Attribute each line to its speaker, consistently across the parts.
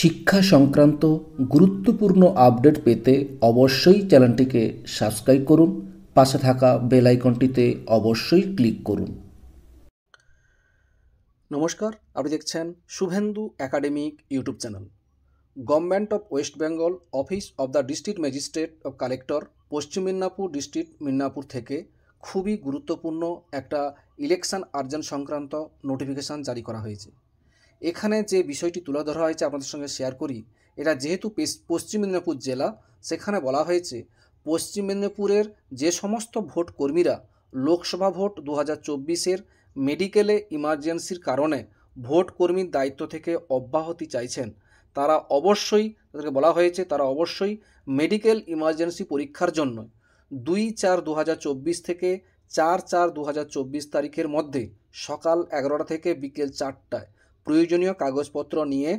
Speaker 1: শিক্ষা সংক্রান্ত গুরুত্বপূর্ণ আপডেট পেতে অবশ্যই চ্যানেলটিকে সাবস্ক্রাইব করুন পাশে থাকা বেল আইকনটিতে অবশ্যই ক্লিক করুন
Speaker 2: নমস্কার আপনি দেখছেন Shubhendu academic YouTube channel government of West Bengal office of the district magistrate of collector Paschim Midnapore district Midnapore থেকে খুবই গুরুত্বপূর্ণ একটা ইলেকশন আর্জন সংক্রান্ত নোটিফিকেশান জারি করা হয়েছে এখানে যে বিষয়টি তুলে ধরা হয়েছে আপনাদের সঙ্গে শেয়ার করি এটা যেহেতু পশ্চিম মেদিনীপুর জেলা সেখানে বলা হয়েছে পশ্চিম মেদিনীপুরের যে সমস্ত ভোট কর্মীরা লোকসভা ভোট দু হাজার চব্বিশের মেডিকেলে ইমার্জেন্সির কারণে ভোট কর্মীর দায়িত্ব থেকে অব্যাহতি চাইছেন তারা অবশ্যই তাদেরকে বলা হয়েছে তারা অবশ্যই মেডিকেল ইমার্জেন্সি পরীক্ষার জন্য দুই চার দু থেকে চার চার দু তারিখের মধ্যে সকাল এগারোটা থেকে বিকেল চারটায় প্রয়োজনীয় কাগজপত্র নিয়ে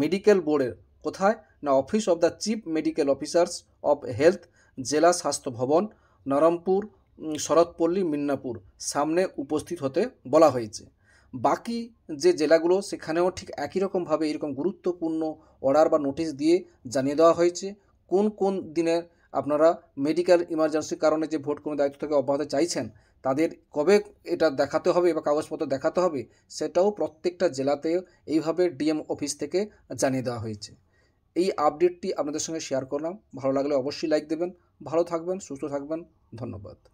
Speaker 2: মেডিকেল বোর্ডের কোথায় না office of the chief medical officers of health জেলা স্বাস্থ্য ভবন নরমপুর শরৎপল্লী মিন্নাপুর সামনে উপস্থিত হতে বলা হয়েছে বাকি যে জেলাগুলো সেখানেও ঠিক একই রকমভাবে এরকম গুরুত্বপূর্ণ অর্ডার বা নোটিশ দিয়ে জানিয়ে দেওয়া হয়েছে কোন কোন দিনের আপনারা মেডিকেল ইমার্জেন্সির কারণে যে ভোট কোনো দায়িত্ব থেকে অব্যাহত চাইছেন তাদের কবে এটা দেখাতে হবে বা কাগজপত্র দেখাতে হবে সেটাও প্রত্যেকটা জেলাতে এইভাবে ডিএম অফিস থেকে জানিয়ে দেওয়া হয়েছে এই আপডেটটি আপনাদের সঙ্গে শেয়ার করলাম ভালো লাগলে অবশ্যই লাইক দেবেন ভালো থাকবেন সুস্থ থাকবেন ধন্যবাদ